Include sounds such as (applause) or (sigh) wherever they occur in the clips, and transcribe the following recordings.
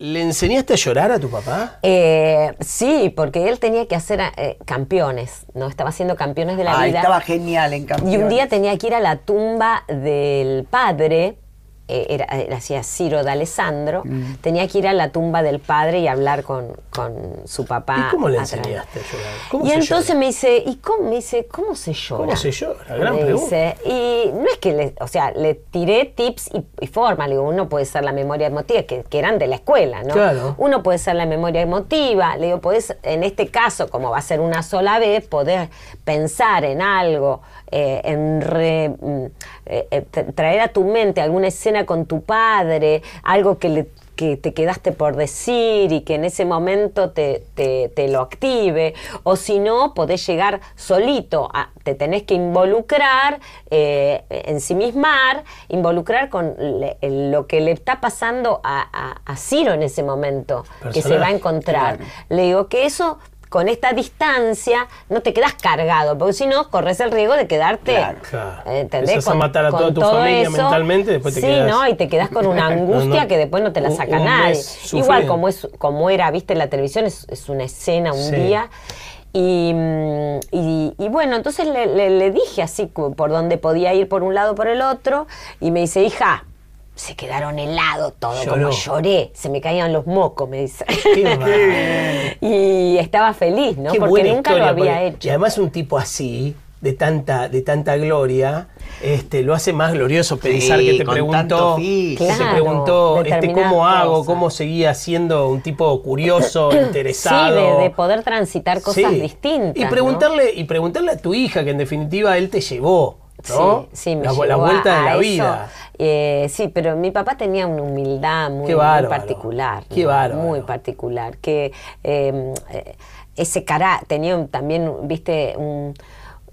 ¿Le enseñaste a llorar a tu papá? Eh, sí, porque él tenía que hacer eh, campeones, ¿no? Estaba haciendo campeones de la vida. Estaba genial en campeones. Y un día tenía que ir a la tumba del padre, eh, era, hacía Ciro de Alessandro, mm. tenía que ir a la tumba del padre y hablar con, con su papá. ¿Y cómo le enseñaste entonces me dice, ¿y cómo me dice, cómo sé yo ¿Cómo Gran pregunta. y no es que le, o sea, le tiré tips y, y forma, le digo, uno puede ser la memoria emotiva, que, eran de la escuela, ¿no? Uno puede ser la memoria emotiva, le digo, podés, en este caso, como va a ser una sola vez, poder pensar en algo, eh, en mm, eh, eh, traer a tu mente alguna escena con tu padre, algo que le que te quedaste por decir y que en ese momento te, lo active, o si no, podés llegar solito, a, te tenés que involucrar, eh, ensimismar, involucrar con lo que le está pasando a, Ciro en ese momento, que se va a encontrar. Le digo que eso con esta distancia no te quedas cargado, porque si no, corres el riesgo de quedarte. Claro. Eh, ¿Entendés? Vas a matar a toda tu familia mentalmente, después te Sí, ¿no? Y te quedas con una (laughs) angustia que después no te la saca nadie. Igual como, es, como era, viste, en la televisión, es, una escena, un día. Mm, y, y, bueno, entonces le, le dije así por dónde podía ir por un lado, por el otro, y me dice, hija, se quedaron helados todos, como lloré, se me caían los mocos, me dice. (laughs) y estaba feliz, ¿no? porque nunca lo había hecho. Y además un tipo así, de tanta, de tanta gloria, este, lo hace más glorioso pensar que te preguntó, que se preguntó este, cómo hago, cómo seguía siendo un tipo curioso, interesado. Sí, de, poder transitar cosas distintas. Y preguntarle, y preguntarle a tu hija, que en definitiva él te llevó. Sí, sí la, vuelta de la vida. Eh, sí, pero mi papá tenía una humildad muy, particular. Muy particular. Que em, eh, ese cara tenía también, viste, un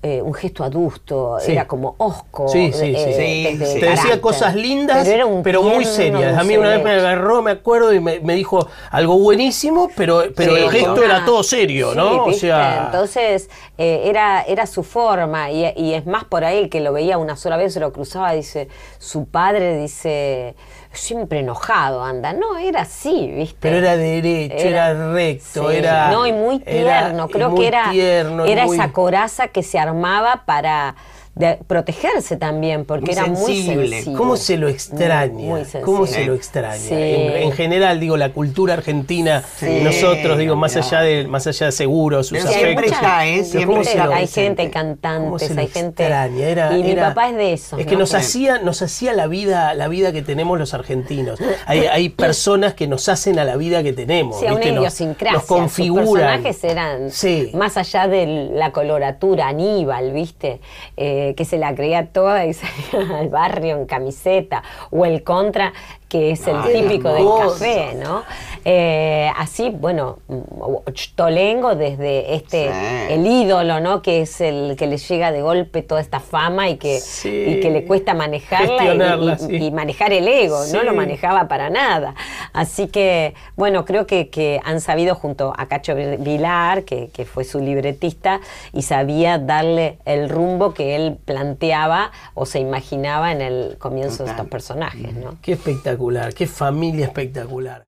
eh, un gesto adusto, era como osco. Sí, sí, eh, sí. Te decía cosas lindas, pero, muy serias. A mí una vez me agarró, me acuerdo, y me, dijo algo buenísimo, pero, pero el gesto era todo serio, ¿no? O sea... Entonces, eh, era, era su forma, y, es más por ahí que lo veía una sola vez, se lo cruzaba, dice, su padre dice siempre enojado anda. No, era así, ¿viste? Pero era derecho, era, recto, era. No, y muy tierno. Creo que era, era esa coraza que se armó formaba para de protegerse también, porque era muy sensible. ¿Cómo se lo extraña? ¿Cómo se lo extraña? En, general, digo, la cultura argentina, nosotros, digo, más allá de, más allá de seguros, sus Siempre Siempre Hay gente cantantes, hay gente. y mi papá es de eso. Es que nos hacía, nos hacía la vida, la vida que tenemos los argentinos. Hay, personas que nos hacen a la vida que tenemos. Sí, ¿viste? Una Los personajes eran más allá de la coloratura, Aníbal, ¿viste? Eh, que se la creía toda y (laughs) salía al barrio en camiseta, o el contra que es el típico del café, ¿no? Eh, así, bueno, Tolengo desde este, el ídolo, ¿no? Que es el que le llega de golpe toda esta fama y que, le cuesta manejarla y, manejar el ego, no lo manejaba para nada. Así que, bueno, creo que, han sabido junto a Cacho Vilar, que, fue su libretista, y sabía darle el rumbo que él planteaba o se imaginaba en el comienzo de estos personajes, ¿no? Qué espectacular qué familia espectacular.